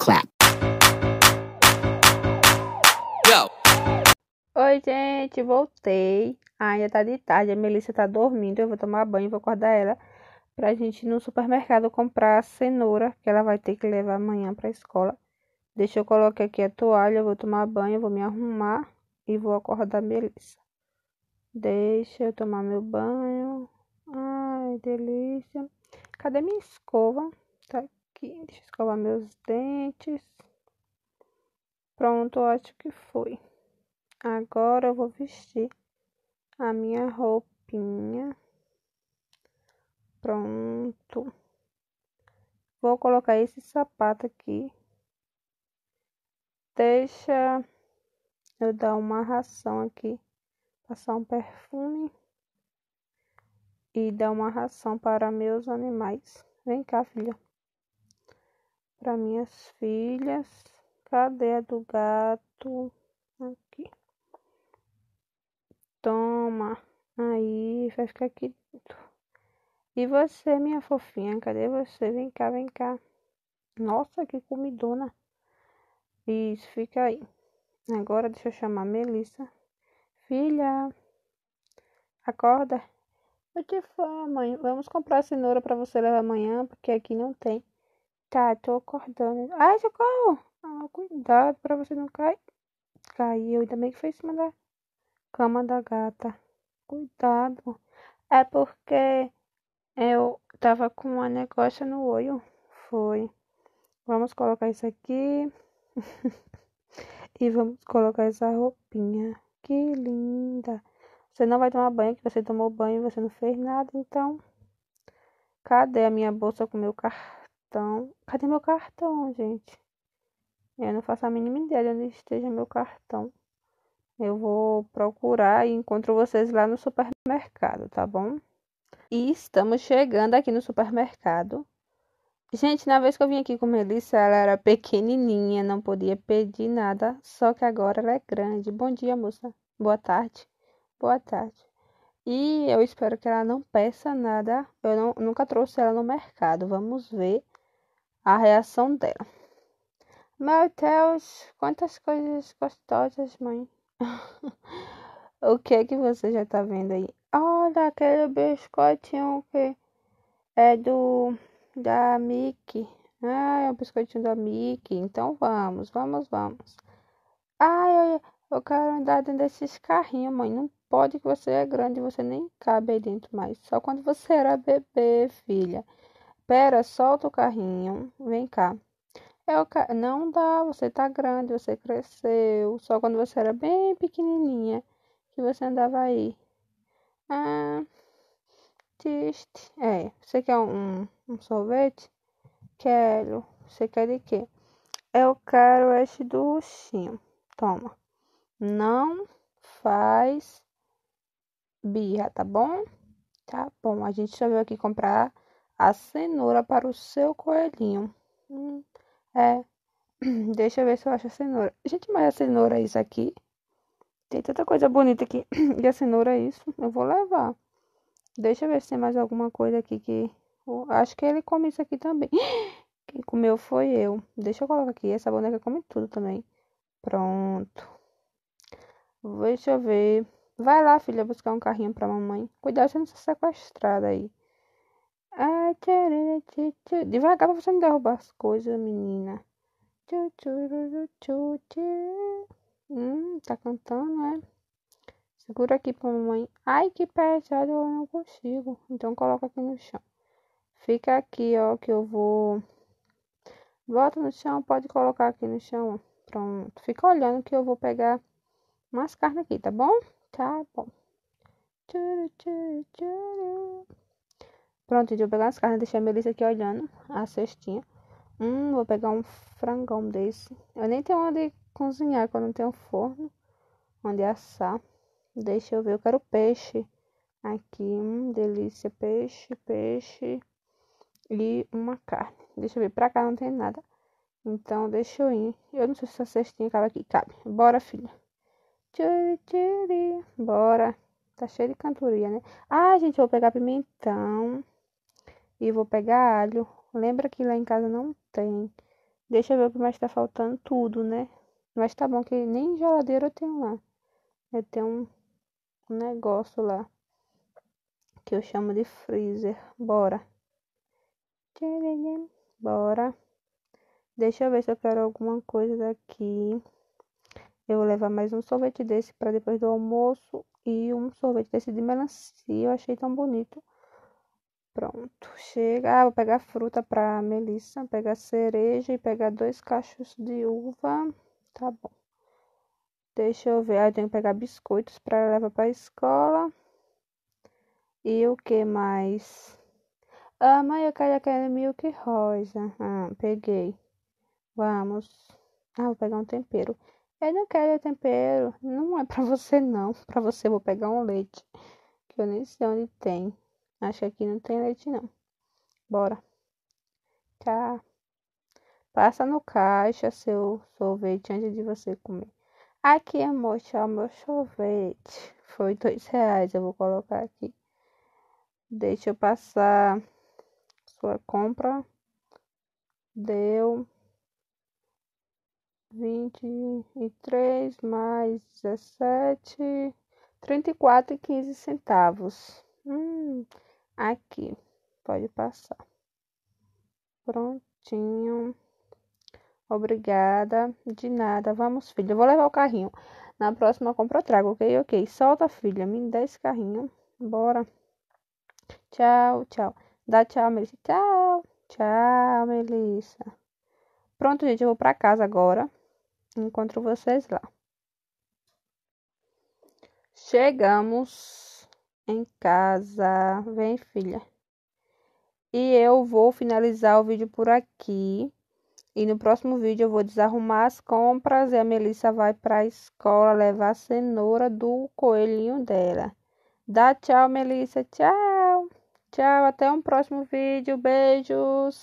clap. Oi, gente, voltei. Ainda tá de tarde, a Melissa tá dormindo. Eu vou tomar banho, vou acordar ela pra gente ir no supermercado comprar cenoura que ela vai ter que levar amanhã pra escola. Deixa eu colocar aqui a toalha, eu vou tomar banho, vou me arrumar e vou acordar a Melissa. Deixa eu tomar meu banho. Ai, delícia. Cadê minha escova? Tá aqui aqui. Deixa eu escovar meus dentes. Pronto, acho que foi. Agora eu vou vestir a minha roupinha. Pronto. Vou colocar esse sapato aqui. Deixa eu dar uma ração aqui. Passar um perfume. E dar uma ração para meus animais. Vem cá, filha para minhas filhas. Cadê a do gato? Aqui. Toma. Aí, vai ficar aqui. E você, minha fofinha, cadê você? Vem cá, vem cá. Nossa, que comidona. Isso, fica aí. Agora deixa eu chamar a Melissa. Filha, acorda. O que foi, mãe? Vamos comprar cenoura para você levar amanhã, porque aqui não tem. Tá, tô acordando. Ai, socorro! Ah, cuidado pra você não cair. Caiu, ainda bem que foi em cima da cama da gata. Cuidado. É porque eu tava com um negócio no olho. Foi. Vamos colocar isso aqui. e vamos colocar essa roupinha. Que linda. Você não vai tomar banho, que você tomou banho e você não fez nada. Então, cadê a minha bolsa com meu cartão? cartão. Cadê meu cartão, gente? Eu não faço a mínima ideia onde esteja meu cartão. Eu vou procurar e encontro vocês lá no supermercado, tá bom? E estamos chegando aqui no supermercado. Gente, na vez que eu vim aqui com Melissa, ela era pequenininha, não podia pedir nada, só que agora ela é grande. Bom dia, moça. Boa tarde. Boa tarde. E eu espero que ela não peça nada. Eu não, nunca trouxe ela no mercado. Vamos ver a reação dela. Meu Deus, quantas coisas gostosas, mãe. o que é que você já tá vendo aí? Olha aquele biscoitinho que é do da Mickey. Ah, é o biscoitinho da Mickey. Então vamos, vamos, vamos. Ah, eu, eu quero andar dentro desses carrinhos, mãe. Não pode que você é grande, você nem cabe aí dentro mais. Só quando você era bebê, filha. Pera, solta o carrinho. Vem cá. É o ca... Não dá, você tá grande, você cresceu. Só quando você era bem pequenininha que você andava aí. Ah, triste. É, você quer um, um sorvete? Quero. Você quer de quê? Eu quero este do ursinho. Toma. Não faz birra, tá bom? Tá bom. A gente só veio aqui comprar a cenoura para o seu coelhinho. Hum, é. Deixa eu ver se eu acho a cenoura. Gente, mas a cenoura é isso aqui? Tem tanta coisa bonita aqui. E a cenoura é isso? Eu vou levar. Deixa eu ver se tem mais alguma coisa aqui que. acho que ele come isso aqui também. Quem comeu foi eu. Deixa eu colocar aqui. Essa boneca come tudo também. Pronto. Deixa eu ver. Vai lá, filha, buscar um carrinho pra mamãe. Cuidado, você não ser sequestrada aí. Devagar pra você não derrubar as coisas, menina. Hum, tá cantando, né? Segura aqui pra mamãe. Ai, que pesado, eu não consigo. Então coloca aqui no chão. Fica aqui, ó, que eu vou. Bota no chão, pode colocar aqui no chão. Pronto. Fica olhando que eu vou pegar mais carne aqui, tá bom? Tá bom. Tchururu tchururu. Pronto, vou pegar as carnes, deixei a Melissa aqui olhando a cestinha. Hum, vou pegar um frangão desse. Eu nem tenho onde cozinhar, quando não tenho forno, onde assar. Deixa eu ver, eu quero peixe aqui. Hum, delícia, peixe, peixe e uma carne. Deixa eu ver, pra cá não tem nada. Então, deixa eu ir. Eu não sei se essa cestinha cabe aqui. Cabe. Bora, filha. Tchiri, tchiri. Bora. Tá cheio de cantoria, né? Ah, gente, eu vou pegar pimentão e vou pegar alho. Lembra que lá em casa não tem. Deixa eu ver o que mais tá faltando, tudo, né? Mas tá bom que nem geladeira eu tenho lá. Eu tenho um negócio lá que eu chamo de freezer. Bora. Bora. Deixa eu ver se eu quero alguma coisa daqui. Eu vou levar mais um sorvete desse para depois do almoço e um sorvete desse de melancia. Eu achei tão bonito. Pronto, chega. Ah, vou pegar fruta para Melissa, pegar cereja e pegar dois cachos de uva. Tá bom. Deixa eu ver. Aí ah, tem que pegar biscoitos para levar para escola. E o que mais? Ah, mãe, eu quero aquele milk rosa. Ah, peguei. Vamos. Ah, vou pegar um tempero. Eu não quero tempero. Não é para você não. Para você eu vou pegar um leite, que eu nem sei onde tem. Acho que aqui não tem leite, não. Bora. Tá. Passa no caixa seu sorvete antes de você comer. Aqui é mostrar o meu sorvete. Foi dois reais. Eu vou colocar aqui. Deixa eu passar sua compra. Deu 23 mais 17, 34 e 15 centavos. Hum. Aqui, pode passar. Prontinho. Obrigada. De nada. Vamos, filha. Eu vou levar o carrinho. Na próxima compra eu trago, ok? Ok. Solta, filha. Me dá esse carrinho. Bora. Tchau, tchau. Dá tchau, Melissa. Tchau. Tchau, Melissa. Pronto, gente. Eu vou pra casa agora. Encontro vocês lá. Chegamos em casa. Vem, filha. E eu vou finalizar o vídeo por aqui. E no próximo vídeo eu vou desarrumar as compras e a Melissa vai para a escola levar a cenoura do coelhinho dela. Dá tchau, Melissa. Tchau. Tchau, até um próximo vídeo. Beijos.